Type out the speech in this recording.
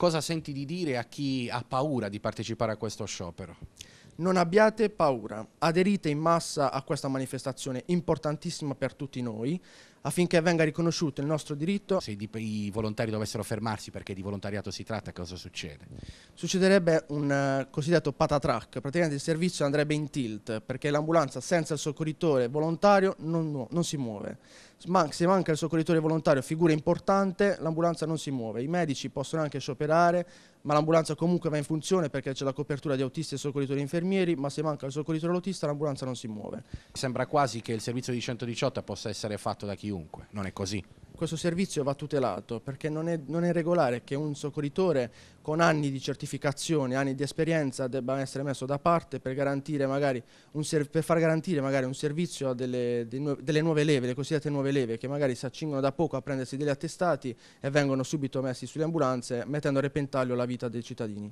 cosa senti di dire a chi ha paura di partecipare a questo sciopero? Non abbiate paura, aderite in massa a questa manifestazione importantissima per tutti noi affinché venga riconosciuto il nostro diritto. Se i volontari dovessero fermarsi perché di volontariato si tratta, cosa succede? Succederebbe un eh, cosiddetto patatrack, praticamente il servizio andrebbe in tilt perché l'ambulanza senza il soccorritore volontario non, non si muove. Man se manca il soccorritore volontario, figura importante, l'ambulanza non si muove. I medici possono anche scioperare, ma l'ambulanza comunque va in funzione perché c'è la copertura di autisti e soccorritori infermieri, ma se manca il soccorritore autista l'ambulanza non si muove. Sembra quasi che il servizio di 118 possa essere fatto da chiunque, non è così? questo servizio va tutelato perché non è, non è, regolare che un soccorritore con anni di certificazione, anni di esperienza debba essere messo da parte per, garantire magari un per far garantire magari un servizio a delle, delle, nuove leve, le cosiddette nuove leve che magari si accingono da poco a prendersi degli attestati e vengono subito messi sulle ambulanze mettendo a repentaglio la vita dei cittadini.